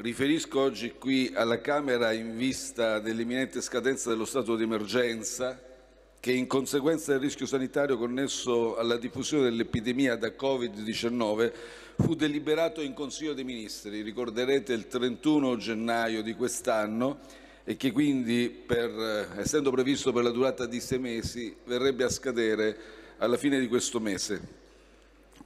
Riferisco oggi qui alla Camera in vista dell'imminente scadenza dello stato di emergenza che in conseguenza del rischio sanitario connesso alla diffusione dell'epidemia da Covid-19 fu deliberato in Consiglio dei Ministri, ricorderete il 31 gennaio di quest'anno e che quindi, per, eh, essendo previsto per la durata di sei mesi, verrebbe a scadere alla fine di questo mese.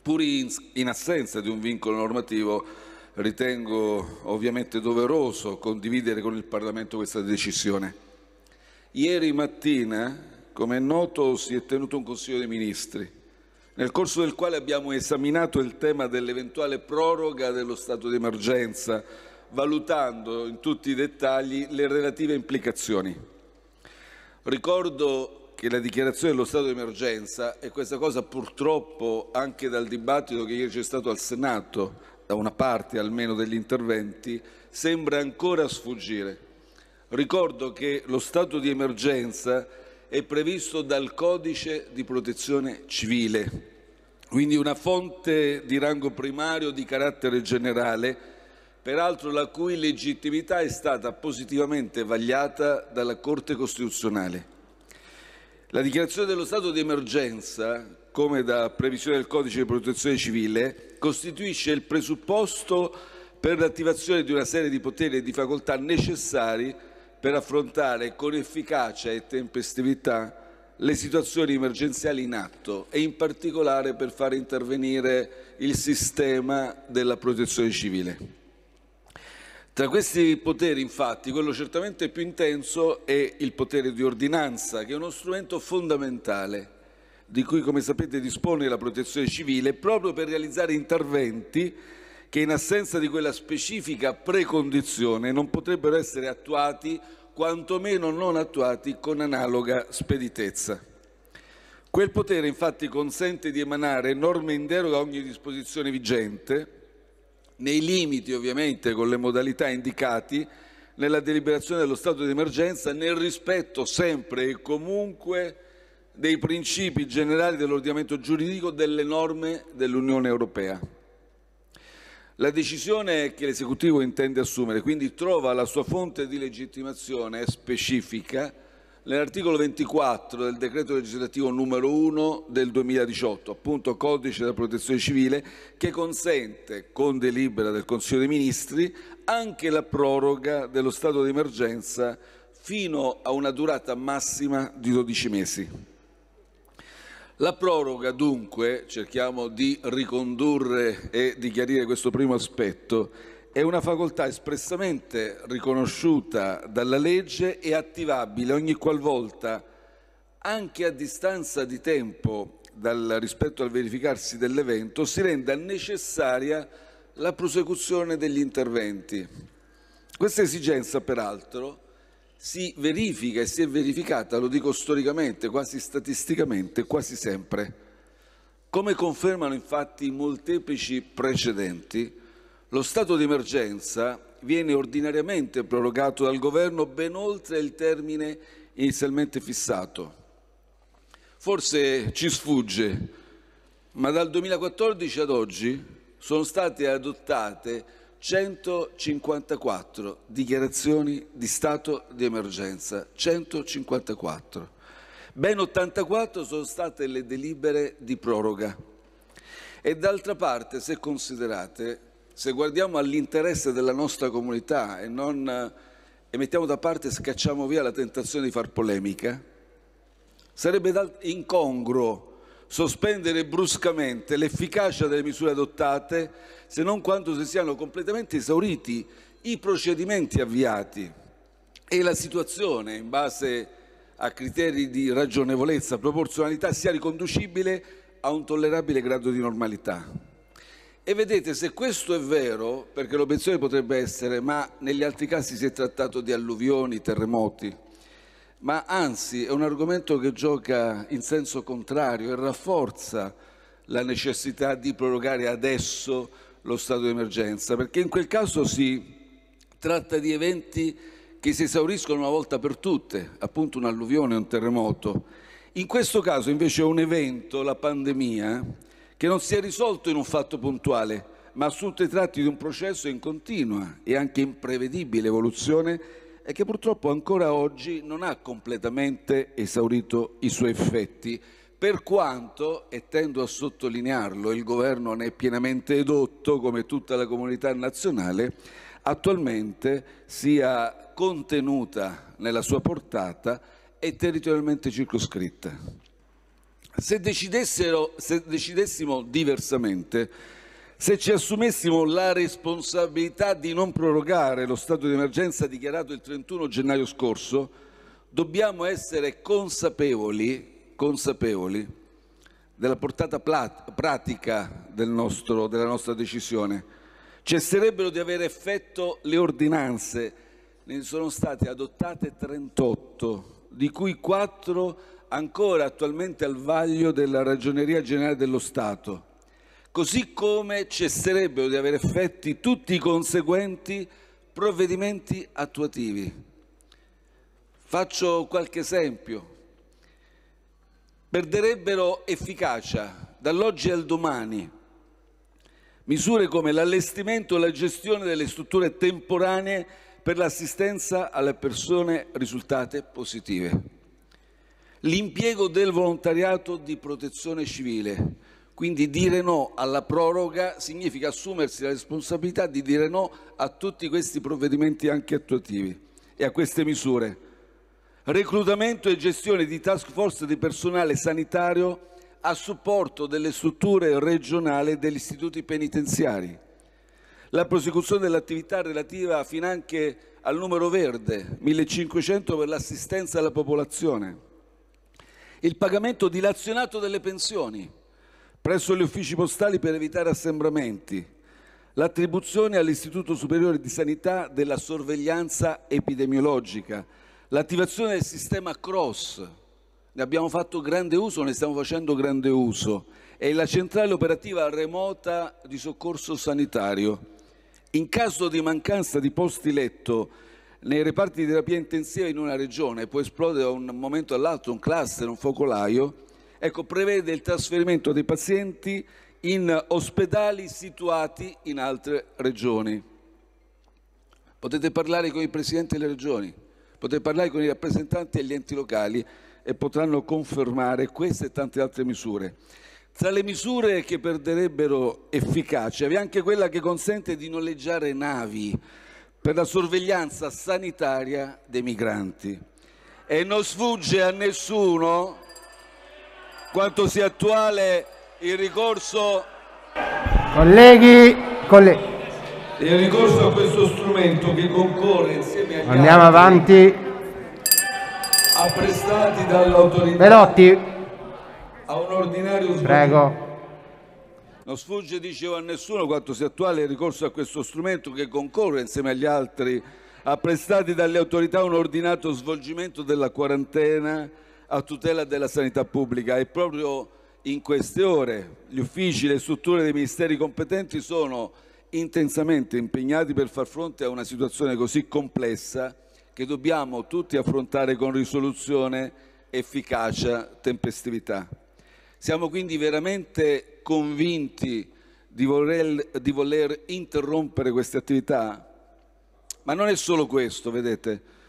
Pur in assenza di un vincolo normativo, ritengo ovviamente doveroso condividere con il Parlamento questa decisione. Ieri mattina, come è noto, si è tenuto un Consiglio dei Ministri, nel corso del quale abbiamo esaminato il tema dell'eventuale proroga dello stato di emergenza, valutando in tutti i dettagli le relative implicazioni. Ricordo che la dichiarazione dello stato di emergenza, e questa cosa purtroppo anche dal dibattito che ieri c'è stato al Senato, da una parte almeno degli interventi, sembra ancora sfuggire. Ricordo che lo stato di emergenza è previsto dal codice di protezione civile, quindi una fonte di rango primario di carattere generale, peraltro la cui legittimità è stata positivamente vagliata dalla Corte Costituzionale. La dichiarazione dello stato di emergenza, come da previsione del codice di protezione civile, costituisce il presupposto per l'attivazione di una serie di poteri e di facoltà necessari per affrontare con efficacia e tempestività le situazioni emergenziali in atto e in particolare per far intervenire il sistema della protezione civile. Tra questi poteri, infatti, quello certamente più intenso è il potere di ordinanza, che è uno strumento fondamentale di cui come sapete dispone la protezione civile proprio per realizzare interventi che in assenza di quella specifica precondizione non potrebbero essere attuati, quantomeno non attuati con analoga speditezza. Quel potere infatti consente di emanare norme in deroga a ogni disposizione vigente, nei limiti ovviamente con le modalità indicati nella deliberazione dello stato di emergenza, nel rispetto sempre e comunque dei principi generali dell'ordinamento giuridico delle norme dell'Unione Europea. La decisione che l'esecutivo intende assumere quindi trova la sua fonte di legittimazione specifica nell'articolo 24 del decreto legislativo numero 1 del 2018, appunto codice della protezione civile, che consente, con delibera del Consiglio dei Ministri, anche la proroga dello stato di emergenza fino a una durata massima di 12 mesi. La proroga dunque, cerchiamo di ricondurre e di chiarire questo primo aspetto, è una facoltà espressamente riconosciuta dalla legge e attivabile ogni qualvolta, anche a distanza di tempo dal, rispetto al verificarsi dell'evento, si renda necessaria la prosecuzione degli interventi. Questa esigenza, peraltro, si verifica e si è verificata, lo dico storicamente, quasi statisticamente, quasi sempre. Come confermano infatti i molteplici precedenti, lo stato di emergenza viene ordinariamente prorogato dal governo ben oltre il termine inizialmente fissato. Forse ci sfugge, ma dal 2014 ad oggi sono state adottate 154 dichiarazioni di stato di emergenza, 154. Ben 84 sono state le delibere di proroga. E d'altra parte, se considerate, se guardiamo all'interesse della nostra comunità e, non, e mettiamo da parte, e scacciamo via la tentazione di far polemica, sarebbe incongruo sospendere bruscamente l'efficacia delle misure adottate se non quando si siano completamente esauriti i procedimenti avviati e la situazione in base a criteri di ragionevolezza, proporzionalità sia riconducibile a un tollerabile grado di normalità. E vedete, se questo è vero, perché l'obiezione potrebbe essere, ma negli altri casi si è trattato di alluvioni, terremoti, ma anzi è un argomento che gioca in senso contrario e rafforza la necessità di prorogare adesso lo stato di emergenza, perché in quel caso si tratta di eventi che si esauriscono una volta per tutte, appunto un'alluvione, un terremoto. In questo caso invece è un evento, la pandemia, che non si è risolto in un fatto puntuale, ma assunto i tratti di un processo in continua e anche imprevedibile evoluzione e che purtroppo ancora oggi non ha completamente esaurito i suoi effetti, per quanto, e tendo a sottolinearlo, il governo ne è pienamente edotto, come tutta la comunità nazionale, attualmente sia contenuta nella sua portata e territorialmente circoscritta. Se, se decidessimo diversamente, se ci assumessimo la responsabilità di non prorogare lo stato di emergenza dichiarato il 31 gennaio scorso, dobbiamo essere consapevoli, consapevoli della portata pratica del nostro, della nostra decisione. Cesserebbero di avere effetto le ordinanze, ne sono state adottate 38, di cui 4 ancora attualmente al vaglio della Ragioneria Generale dello Stato così come cesserebbero di avere effetti tutti i conseguenti provvedimenti attuativi. Faccio qualche esempio. Perderebbero efficacia dall'oggi al domani misure come l'allestimento e la gestione delle strutture temporanee per l'assistenza alle persone risultate positive, l'impiego del volontariato di protezione civile, quindi dire no alla proroga significa assumersi la responsabilità di dire no a tutti questi provvedimenti anche attuativi e a queste misure. Reclutamento e gestione di task force di personale sanitario a supporto delle strutture regionali e degli istituti penitenziari. La prosecuzione dell'attività relativa finanche al numero verde, 1500 per l'assistenza alla popolazione. Il pagamento dilazionato delle pensioni presso gli uffici postali per evitare assembramenti, l'attribuzione all'Istituto Superiore di Sanità della sorveglianza epidemiologica, l'attivazione del sistema CROSS, ne abbiamo fatto grande uso, ne stiamo facendo grande uso, e la centrale operativa remota di soccorso sanitario. In caso di mancanza di posti letto nei reparti di terapia intensiva in una regione può esplodere da un momento all'altro un cluster, un focolaio, ecco, prevede il trasferimento dei pazienti in ospedali situati in altre regioni. Potete parlare con i presidenti delle regioni, potete parlare con i rappresentanti degli enti locali e potranno confermare queste e tante altre misure. Tra le misure che perderebbero efficacia vi è anche quella che consente di noleggiare navi per la sorveglianza sanitaria dei migranti. E non sfugge a nessuno quanto sia attuale il ricorso colleghi, colleghi. il ricorso a questo strumento che concorre insieme agli andiamo avanti apprestati dall'autorità Velotti a un ordinario sbaglio. prego non sfugge dicevo a nessuno quanto sia attuale il ricorso a questo strumento che concorre insieme agli altri apprestati dalle autorità un ordinato svolgimento della quarantena a tutela della sanità pubblica e proprio in queste ore gli uffici, le strutture dei ministeri competenti sono intensamente impegnati per far fronte a una situazione così complessa che dobbiamo tutti affrontare con risoluzione, efficacia, tempestività. Siamo quindi veramente convinti di voler, di voler interrompere queste attività, ma non è solo questo, vedete.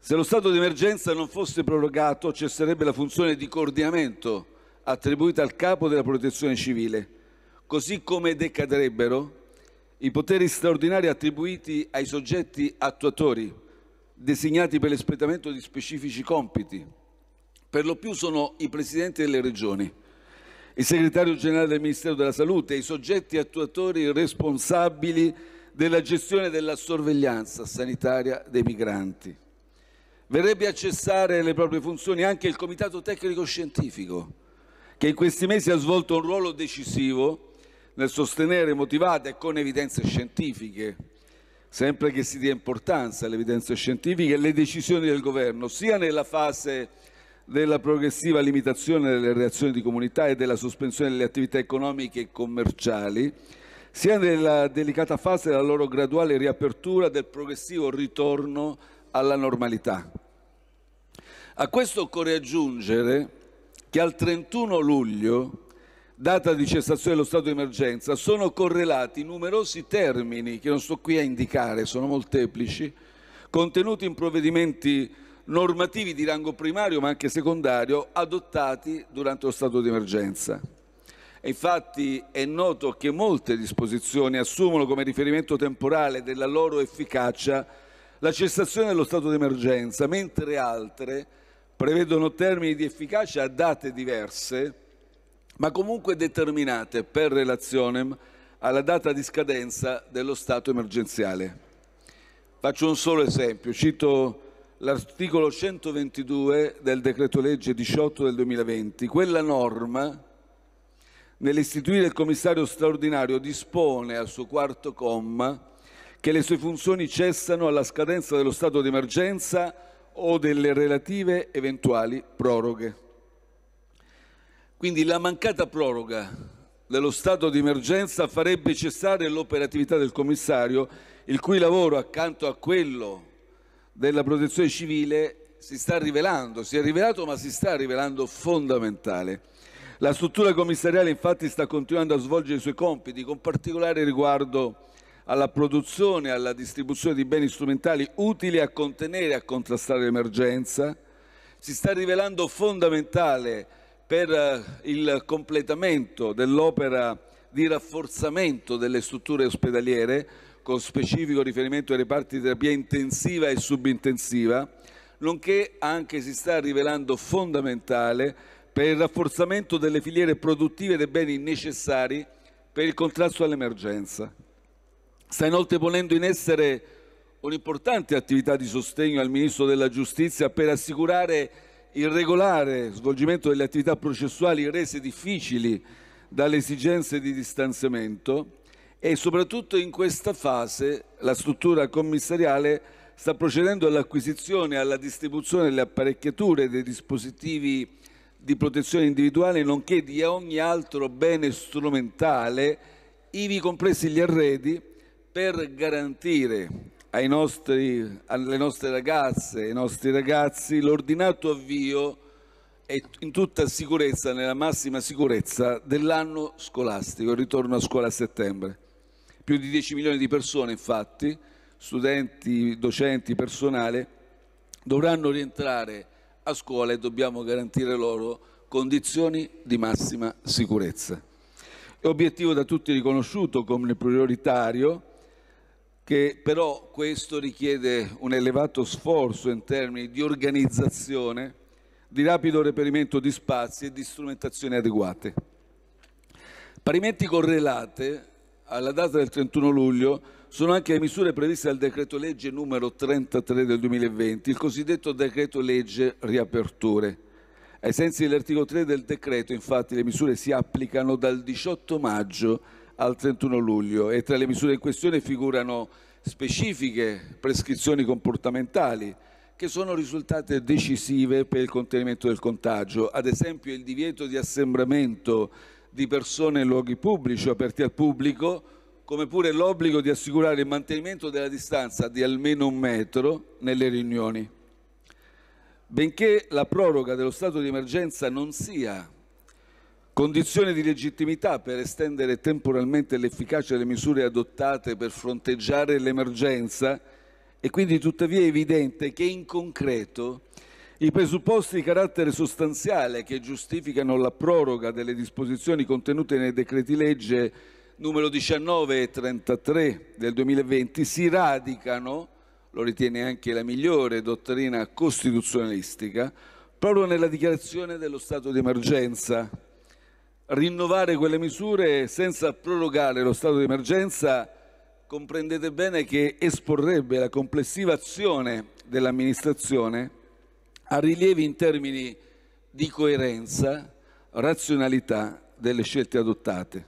Se lo stato di emergenza non fosse prorogato, cesserebbe la funzione di coordinamento attribuita al capo della protezione civile, così come decadrebbero i poteri straordinari attribuiti ai soggetti attuatori, designati per l'espletamento di specifici compiti. Per lo più sono i presidenti delle regioni, il segretario generale del Ministero della Salute e i soggetti attuatori responsabili della gestione della sorveglianza sanitaria dei migranti verrebbe a cessare le proprie funzioni anche il Comitato Tecnico Scientifico, che in questi mesi ha svolto un ruolo decisivo nel sostenere motivate e con evidenze scientifiche, sempre che si dia importanza alle evidenze scientifiche, le decisioni del Governo, sia nella fase della progressiva limitazione delle reazioni di comunità e della sospensione delle attività economiche e commerciali, sia nella delicata fase della loro graduale riapertura del progressivo ritorno alla normalità. A questo occorre aggiungere che al 31 luglio, data di cessazione dello stato di emergenza, sono correlati numerosi termini che non sto qui a indicare, sono molteplici, contenuti in provvedimenti normativi di rango primario ma anche secondario adottati durante lo stato di emergenza. infatti è noto che molte disposizioni assumono come riferimento temporale della loro efficacia la cessazione dello stato d'emergenza, mentre altre prevedono termini di efficacia a date diverse, ma comunque determinate per relazione alla data di scadenza dello stato emergenziale. Faccio un solo esempio, cito l'articolo 122 del decreto legge 18 del 2020. Quella norma, nell'istituire il commissario straordinario, dispone al suo quarto comma che le sue funzioni cessano alla scadenza dello stato di emergenza o delle relative eventuali proroghe. Quindi la mancata proroga dello stato di emergenza farebbe cessare l'operatività del commissario, il cui lavoro accanto a quello della protezione civile si sta rivelando, si è rivelato ma si sta rivelando fondamentale. La struttura commissariale infatti sta continuando a svolgere i suoi compiti con particolare riguardo alla produzione e alla distribuzione di beni strumentali utili a contenere e a contrastare l'emergenza, si sta rivelando fondamentale per eh, il completamento dell'opera di rafforzamento delle strutture ospedaliere, con specifico riferimento ai reparti di terapia intensiva e subintensiva, nonché anche si sta rivelando fondamentale per il rafforzamento delle filiere produttive dei beni necessari per il contrasto all'emergenza. Sta inoltre ponendo in essere un'importante attività di sostegno al Ministro della Giustizia per assicurare il regolare svolgimento delle attività processuali rese difficili dalle esigenze di distanziamento e soprattutto in questa fase la struttura commissariale sta procedendo all'acquisizione e alla distribuzione delle apparecchiature e dei dispositivi di protezione individuale nonché di ogni altro bene strumentale, ivi compresi gli arredi per garantire nostri, alle nostre ragazze, e ai nostri ragazzi, l'ordinato avvio e in tutta sicurezza, nella massima sicurezza dell'anno scolastico, il ritorno a scuola a settembre. Più di 10 milioni di persone, infatti, studenti, docenti, personale, dovranno rientrare a scuola e dobbiamo garantire loro condizioni di massima sicurezza. L'obiettivo da tutti riconosciuto come prioritario che però questo richiede un elevato sforzo in termini di organizzazione, di rapido reperimento di spazi e di strumentazioni adeguate. Parimenti correlate alla data del 31 luglio sono anche le misure previste dal decreto legge numero 33 del 2020, il cosiddetto decreto legge riaperture. Ai sensi dell'articolo 3 del decreto, infatti, le misure si applicano dal 18 maggio al 31 luglio e tra le misure in questione figurano specifiche prescrizioni comportamentali che sono risultate decisive per il contenimento del contagio, ad esempio il divieto di assembramento di persone in luoghi pubblici o aperti al pubblico, come pure l'obbligo di assicurare il mantenimento della distanza di almeno un metro nelle riunioni. Benché la proroga dello stato di emergenza non sia condizione di legittimità per estendere temporalmente l'efficacia delle misure adottate per fronteggiare l'emergenza e quindi tuttavia è evidente che in concreto i presupposti di carattere sostanziale che giustificano la proroga delle disposizioni contenute nei decreti legge numero 19 e 33 del 2020 si radicano, lo ritiene anche la migliore dottrina costituzionalistica, proprio nella dichiarazione dello stato di emergenza rinnovare quelle misure senza prorogare lo stato di emergenza comprendete bene che esporrebbe la complessiva azione dell'amministrazione a rilievi in termini di coerenza, razionalità delle scelte adottate.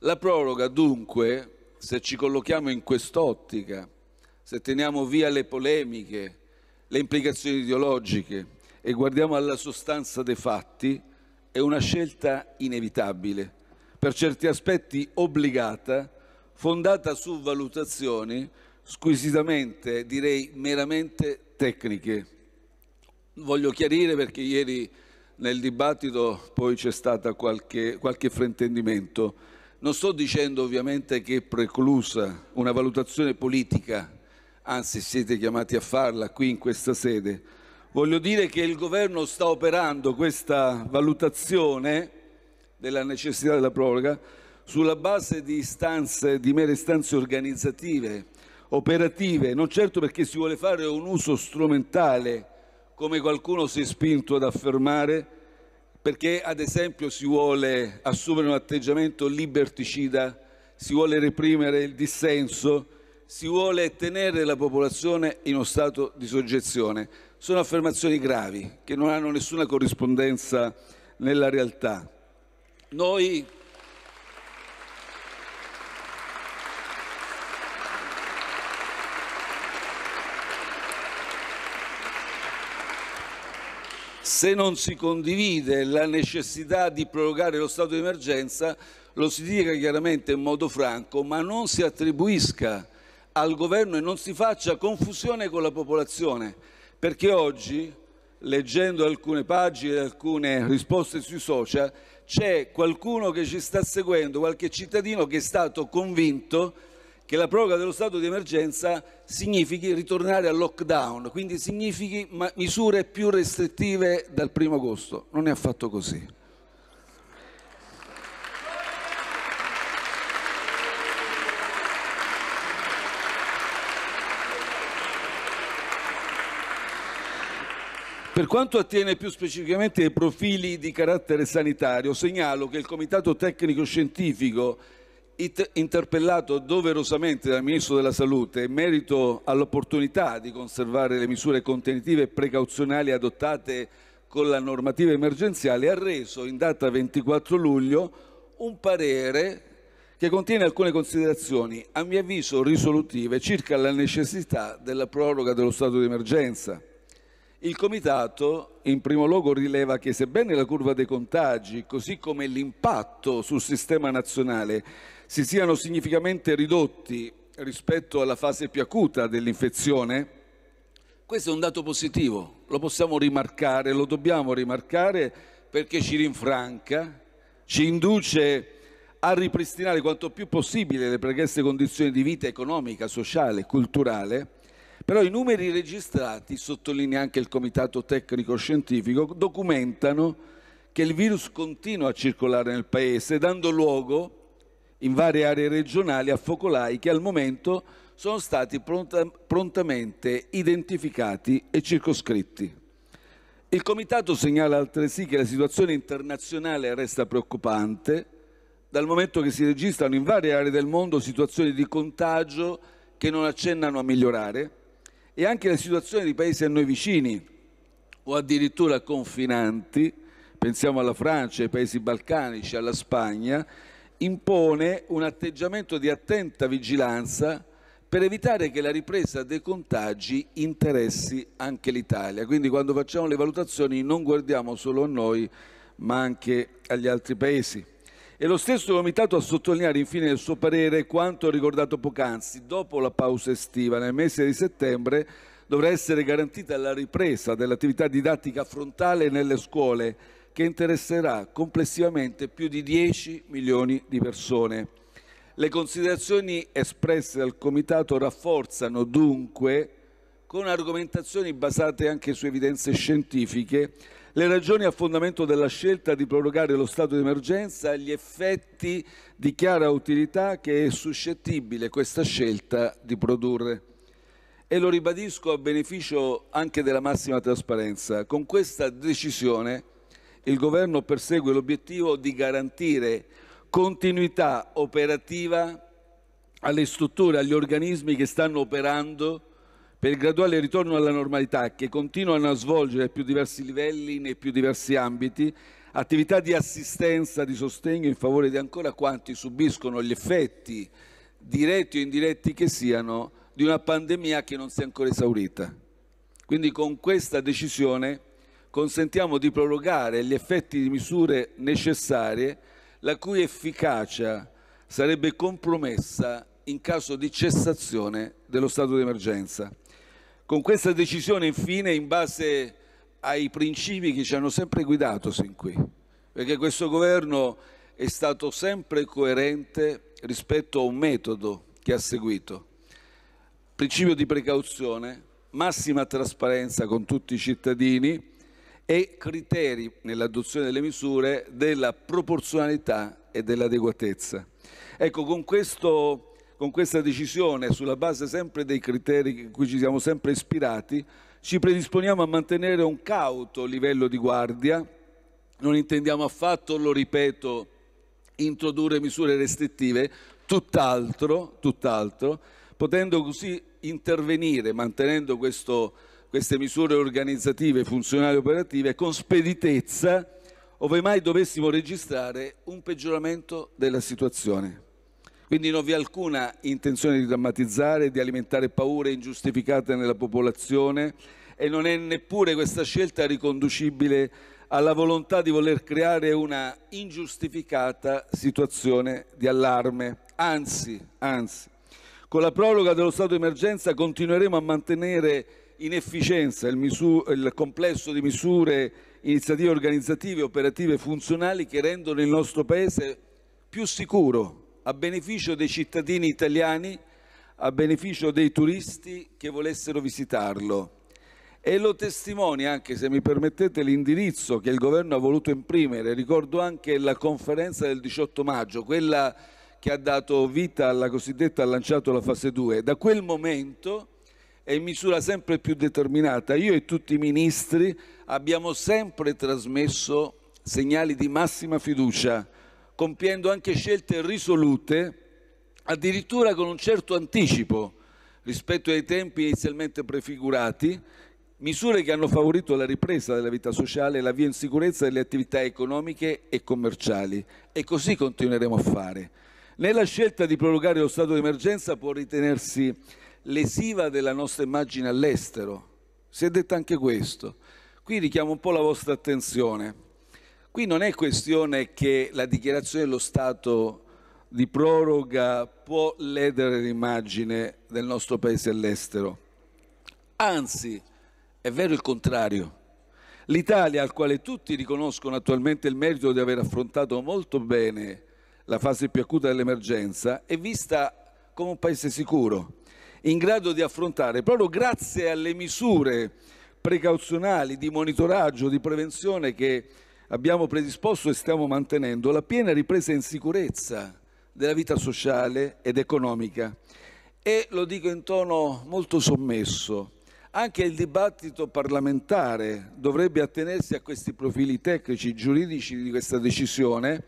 La proroga dunque, se ci collochiamo in quest'ottica, se teniamo via le polemiche, le implicazioni ideologiche e guardiamo alla sostanza dei fatti, è una scelta inevitabile, per certi aspetti obbligata, fondata su valutazioni squisitamente, direi meramente tecniche. Voglio chiarire perché ieri nel dibattito poi c'è stato qualche, qualche fraintendimento. Non sto dicendo ovviamente che è preclusa una valutazione politica, anzi siete chiamati a farla qui in questa sede, Voglio dire che il governo sta operando questa valutazione della necessità della proroga sulla base di, istanze, di mere istanze organizzative, operative, non certo perché si vuole fare un uso strumentale, come qualcuno si è spinto ad affermare, perché ad esempio si vuole assumere un atteggiamento liberticida, si vuole reprimere il dissenso, si vuole tenere la popolazione in uno stato di soggezione. Sono affermazioni gravi che non hanno nessuna corrispondenza nella realtà. Noi se non si condivide la necessità di prorogare lo stato di emergenza, lo si dica chiaramente in modo franco, ma non si attribuisca al governo e non si faccia confusione con la popolazione perché oggi, leggendo alcune pagine, e alcune risposte sui social, c'è qualcuno che ci sta seguendo, qualche cittadino che è stato convinto che la proroga dello stato di emergenza significhi ritornare al lockdown, quindi significhi misure più restrittive dal primo agosto. Non è affatto così. Per quanto attiene più specificamente ai profili di carattere sanitario, segnalo che il Comitato Tecnico Scientifico interpellato doverosamente dal Ministro della Salute in merito all'opportunità di conservare le misure contenitive e precauzionali adottate con la normativa emergenziale, ha reso in data 24 luglio un parere che contiene alcune considerazioni, a mio avviso risolutive, circa la necessità della proroga dello stato di emergenza il Comitato in primo luogo rileva che sebbene la curva dei contagi, così come l'impatto sul sistema nazionale, si siano significativamente ridotti rispetto alla fase più acuta dell'infezione, questo è un dato positivo, lo possiamo rimarcare, lo dobbiamo rimarcare perché ci rinfranca, ci induce a ripristinare quanto più possibile le pregresse condizioni di vita economica, sociale e culturale però i numeri registrati, sottolinea anche il Comitato Tecnico Scientifico, documentano che il virus continua a circolare nel Paese, dando luogo in varie aree regionali a focolai che al momento sono stati pronta prontamente identificati e circoscritti. Il Comitato segnala altresì che la situazione internazionale resta preoccupante, dal momento che si registrano in varie aree del mondo situazioni di contagio che non accennano a migliorare e anche la situazione di paesi a noi vicini o addirittura confinanti, pensiamo alla Francia, ai paesi balcanici, alla Spagna, impone un atteggiamento di attenta vigilanza per evitare che la ripresa dei contagi interessi anche l'Italia. Quindi quando facciamo le valutazioni non guardiamo solo a noi, ma anche agli altri paesi. E lo stesso Comitato ha sottolineato infine nel suo parere quanto ricordato poc'anzi, dopo la pausa estiva nel mese di settembre dovrà essere garantita la ripresa dell'attività didattica frontale nelle scuole che interesserà complessivamente più di 10 milioni di persone. Le considerazioni espresse dal Comitato rafforzano dunque, con argomentazioni basate anche su evidenze scientifiche, le ragioni a fondamento della scelta di prorogare lo stato di emergenza e gli effetti di chiara utilità che è suscettibile questa scelta di produrre. E lo ribadisco a beneficio anche della massima trasparenza. Con questa decisione il Governo persegue l'obiettivo di garantire continuità operativa alle strutture, agli organismi che stanno operando per il graduale ritorno alla normalità che continuano a svolgere a più diversi livelli, nei più diversi ambiti, attività di assistenza, di sostegno in favore di ancora quanti subiscono gli effetti, diretti o indiretti che siano, di una pandemia che non si è ancora esaurita. Quindi con questa decisione consentiamo di prorogare gli effetti di misure necessarie, la cui efficacia sarebbe compromessa in caso di cessazione dello stato di emergenza. Con questa decisione, infine, in base ai principi che ci hanno sempre guidato sin qui, perché questo governo è stato sempre coerente rispetto a un metodo che ha seguito. Principio di precauzione, massima trasparenza con tutti i cittadini e criteri nell'adozione delle misure della proporzionalità e dell'adeguatezza. Ecco, con questo con questa decisione, sulla base sempre dei criteri in cui ci siamo sempre ispirati, ci predisponiamo a mantenere un cauto livello di guardia, non intendiamo affatto, lo ripeto, introdurre misure restrittive, tutt'altro, tutt'altro potendo così intervenire, mantenendo questo, queste misure organizzative, funzionali e operative, con speditezza, ove mai dovessimo registrare un peggioramento della situazione. Quindi non vi è alcuna intenzione di drammatizzare, di alimentare paure ingiustificate nella popolazione e non è neppure questa scelta riconducibile alla volontà di voler creare una ingiustificata situazione di allarme. Anzi, anzi, con la proroga dello stato di emergenza continueremo a mantenere in efficienza il, il, complesso di misure, iniziative organizzative, operative e funzionali che rendono il nostro Paese più sicuro, a beneficio dei cittadini italiani, a beneficio dei turisti che volessero visitarlo. E lo testimonia anche, se mi permettete, l'indirizzo che il governo ha voluto imprimere. Ricordo anche la conferenza del 18 maggio, quella che ha dato vita alla cosiddetta ha lanciato la fase 2. Da quel momento e in misura sempre più determinata io e tutti i ministri abbiamo sempre trasmesso segnali di massima fiducia compiendo anche scelte risolute, addirittura con un certo anticipo rispetto ai tempi inizialmente prefigurati, misure che hanno favorito la ripresa della vita sociale e la via in sicurezza delle attività economiche e commerciali. E così continueremo a fare. Nella scelta di prorogare lo stato di emergenza può ritenersi lesiva della nostra immagine all'estero. Si è detto anche questo. Qui richiamo un po' la vostra attenzione. Qui non è questione che la dichiarazione dello Stato di proroga può ledere l'immagine del nostro paese all'estero. Anzi, è vero il contrario. L'Italia, al quale tutti riconoscono attualmente il merito di aver affrontato molto bene la fase più acuta dell'emergenza, è vista come un paese sicuro, in grado di affrontare, proprio grazie alle misure precauzionali di monitoraggio, di prevenzione che abbiamo predisposto e stiamo mantenendo la piena ripresa in sicurezza della vita sociale ed economica. E lo dico in tono molto sommesso, anche il dibattito parlamentare dovrebbe attenersi a questi profili tecnici, giuridici di questa decisione,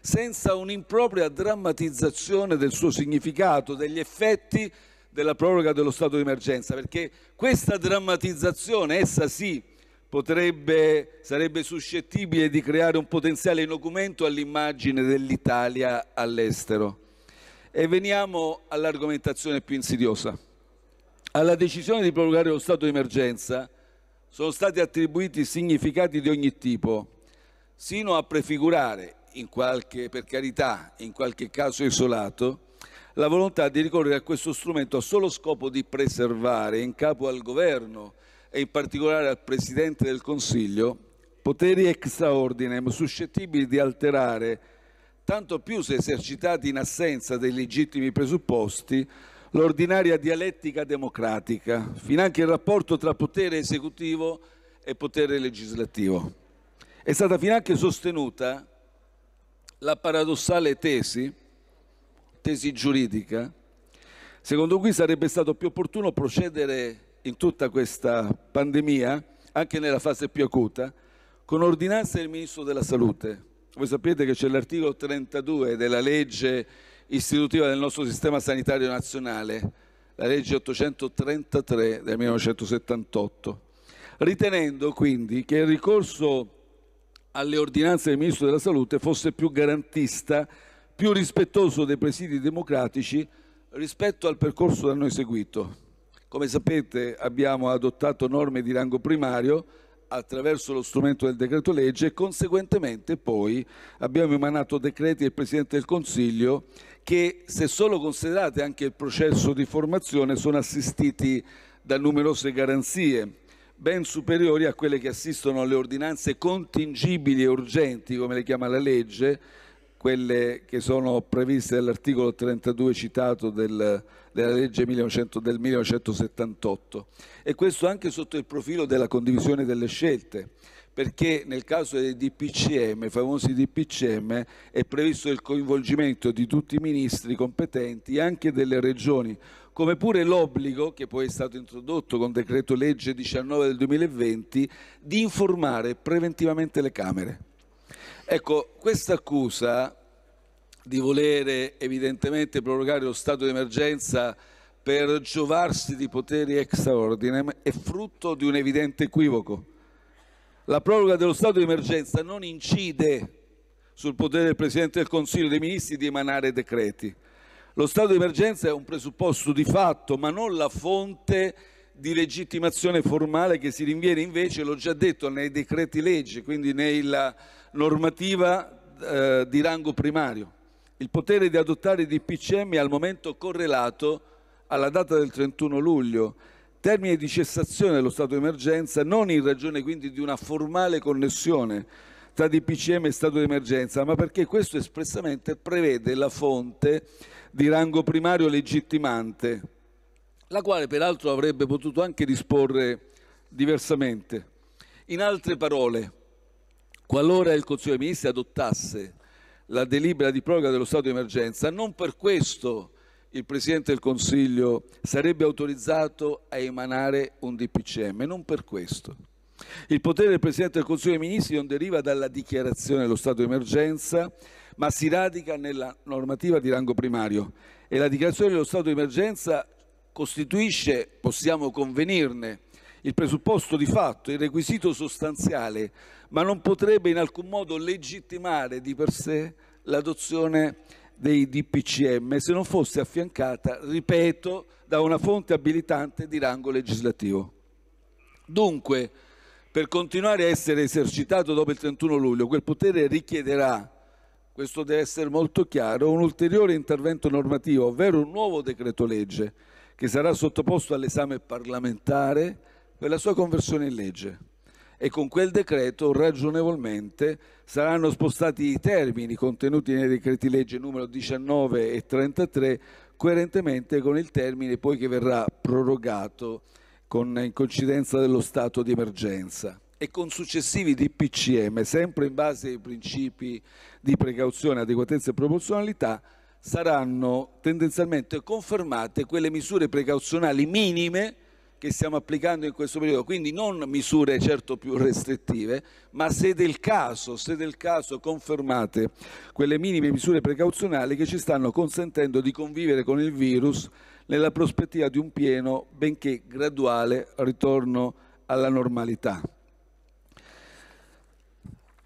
senza un'impropria drammatizzazione del suo significato, degli effetti della proroga dello stato di emergenza, perché questa drammatizzazione, essa sì, potrebbe, sarebbe suscettibile di creare un potenziale inocumento all'immagine dell'Italia all'estero. E veniamo all'argomentazione più insidiosa. Alla decisione di prorogare lo stato di emergenza sono stati attribuiti significati di ogni tipo, sino a prefigurare, qualche, per carità, in qualche caso isolato, la volontà di ricorrere a questo strumento a solo scopo di preservare in capo al governo e in particolare al Presidente del Consiglio poteri extraordinem suscettibili di alterare, tanto più se esercitati in assenza dei legittimi presupposti, l'ordinaria dialettica democratica, finanche il rapporto tra potere esecutivo e potere legislativo. È stata finanche sostenuta la paradossale tesi, tesi giuridica, secondo cui sarebbe stato più opportuno procedere in tutta questa pandemia, anche nella fase più acuta, con ordinanza del Ministro della Salute. Voi sapete che c'è l'articolo 32 della legge istitutiva del nostro sistema sanitario nazionale, la legge 833 del 1978, ritenendo quindi che il ricorso alle ordinanze del Ministro della Salute fosse più garantista, più rispettoso dei presidi democratici rispetto al percorso da noi seguito. Come sapete abbiamo adottato norme di rango primario attraverso lo strumento del decreto legge e conseguentemente poi abbiamo emanato decreti del Presidente del Consiglio che se solo considerate anche il processo di formazione sono assistiti da numerose garanzie ben superiori a quelle che assistono alle ordinanze contingibili e urgenti come le chiama la legge quelle che sono previste dall'articolo 32 citato del, della legge 1900, del 1978 e questo anche sotto il profilo della condivisione delle scelte perché nel caso dei DPCM, famosi DPCM, è previsto il coinvolgimento di tutti i ministri competenti, anche delle regioni, come pure l'obbligo, che poi è stato introdotto con decreto legge 19 del 2020, di informare preventivamente le Camere. Ecco, questa accusa di volere evidentemente prorogare lo stato di emergenza per giovarsi di poteri extraordine è frutto di un evidente equivoco. La proroga dello stato di emergenza non incide sul potere del Presidente del Consiglio dei Ministri di emanare decreti. Lo stato di emergenza è un presupposto di fatto, ma non la fonte di legittimazione formale che si rinviene invece, l'ho già detto, nei decreti legge, quindi nella normativa eh, di rango primario. Il potere di adottare i DPCM è al momento correlato alla data del 31 luglio, termine di cessazione dello stato di emergenza, non in ragione quindi di una formale connessione tra DPCM e stato di emergenza, ma perché questo espressamente prevede la fonte di rango primario legittimante, la quale peraltro avrebbe potuto anche disporre diversamente. In altre parole, qualora il Consiglio dei Ministri adottasse la delibera di proroga dello stato di emergenza, non per questo il Presidente del Consiglio sarebbe autorizzato a emanare un DPCM, non per questo. Il potere del Presidente del Consiglio dei Ministri non deriva dalla dichiarazione dello stato di emergenza, ma si radica nella normativa di rango primario e la dichiarazione dello stato di emergenza costituisce, possiamo convenirne, il presupposto di fatto, il requisito sostanziale, ma non potrebbe in alcun modo legittimare di per sé l'adozione dei DPCM se non fosse affiancata, ripeto, da una fonte abilitante di rango legislativo. Dunque, per continuare a essere esercitato dopo il 31 luglio, quel potere richiederà, questo deve essere molto chiaro, un ulteriore intervento normativo, ovvero un nuovo decreto legge che sarà sottoposto all'esame parlamentare per la sua conversione in legge e con quel decreto ragionevolmente saranno spostati i termini contenuti nei decreti legge numero 19 e 33 coerentemente con il termine poi che verrà prorogato con, in coincidenza dello stato di emergenza e con successivi DPCM, sempre in base ai principi di precauzione, adeguatezza e proporzionalità, saranno tendenzialmente confermate quelle misure precauzionali minime che stiamo applicando in questo periodo, quindi non misure certo più restrittive, ma se del caso, se del caso confermate quelle minime misure precauzionali che ci stanno consentendo di convivere con il virus nella prospettiva di un pieno, benché graduale, ritorno alla normalità.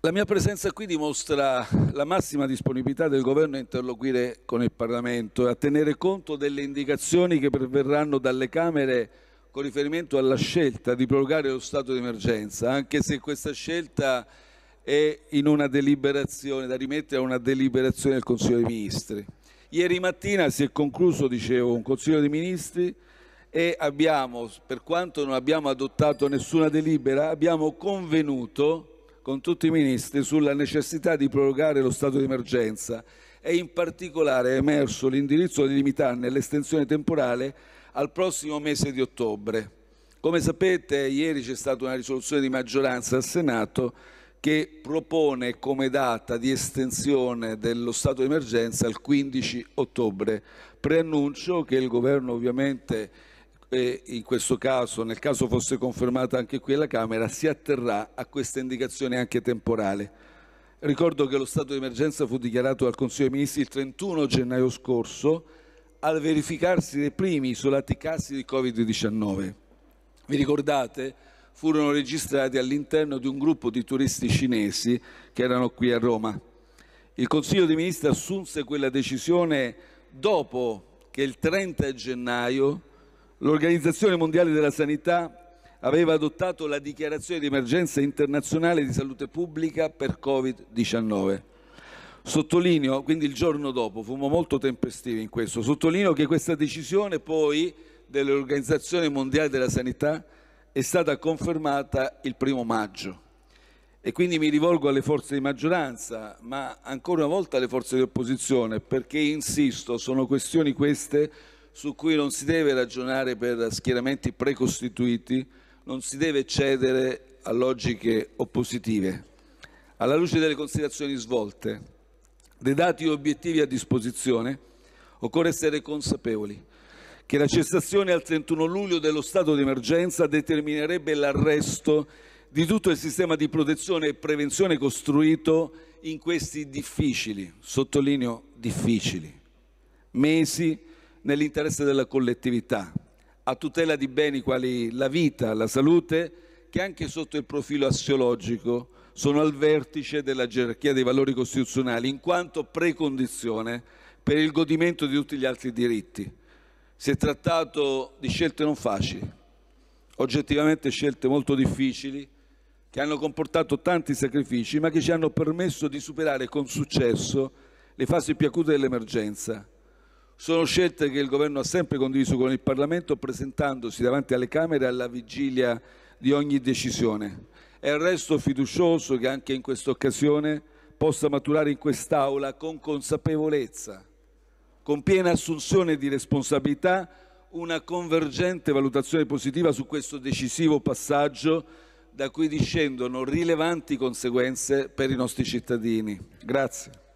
La mia presenza qui dimostra la massima disponibilità del Governo a interloquire con il Parlamento e a tenere conto delle indicazioni che perverranno dalle Camere con riferimento alla scelta di prorogare lo stato di emergenza, anche se questa scelta è in una deliberazione, da rimettere a una deliberazione del Consiglio dei Ministri. Ieri mattina si è concluso, dicevo, un Consiglio dei Ministri e abbiamo, per quanto non abbiamo adottato nessuna delibera, abbiamo convenuto con tutti i ministri sulla necessità di prorogare lo stato di emergenza e in particolare è emerso l'indirizzo di limitarne l'estensione temporale al prossimo mese di ottobre. Come sapete, ieri c'è stata una risoluzione di maggioranza al Senato che propone come data di estensione dello stato di emergenza il 15 ottobre. Preannuncio che il governo ovviamente e eh, in questo caso, nel caso fosse confermata anche qui la Camera, si atterrà a questa indicazione anche temporale. Ricordo che lo stato di emergenza fu dichiarato dal Consiglio dei Ministri il 31 gennaio scorso al verificarsi dei primi isolati casi di Covid-19. Vi ricordate? Furono registrati all'interno di un gruppo di turisti cinesi che erano qui a Roma. Il Consiglio dei Ministri assunse quella decisione dopo che il 30 gennaio l'Organizzazione Mondiale della Sanità aveva adottato la dichiarazione di emergenza internazionale di salute pubblica per Covid-19. Sottolineo, quindi il giorno dopo, fumo molto tempestivi in questo, sottolineo che questa decisione poi dell'Organizzazione Mondiale della Sanità è stata confermata il primo maggio e quindi mi rivolgo alle forze di maggioranza, ma ancora una volta alle forze di opposizione, perché insisto, sono questioni queste su cui non si deve ragionare per schieramenti precostituiti, non si deve cedere a logiche oppositive. Alla luce delle considerazioni svolte, dei dati obiettivi a disposizione occorre essere consapevoli che la cessazione al 31 luglio dello stato di emergenza determinerebbe l'arresto di tutto il sistema di protezione e prevenzione costruito in questi difficili, sottolineo difficili, mesi nell'interesse della collettività, a tutela di beni quali la vita, la salute, che anche sotto il profilo assiologico sono al vertice della gerarchia dei valori costituzionali in quanto precondizione per il godimento di tutti gli altri diritti. Si è trattato di scelte non facili, oggettivamente scelte molto difficili, che hanno comportato tanti sacrifici, ma che ci hanno permesso di superare con successo le fasi più acute dell'emergenza. Sono scelte che il Governo ha sempre condiviso con il Parlamento, presentandosi davanti alle Camere alla vigilia di ogni decisione e resto fiducioso che anche in questa occasione possa maturare in quest'Aula con consapevolezza, con piena assunzione di responsabilità, una convergente valutazione positiva su questo decisivo passaggio da cui discendono rilevanti conseguenze per i nostri cittadini. Grazie.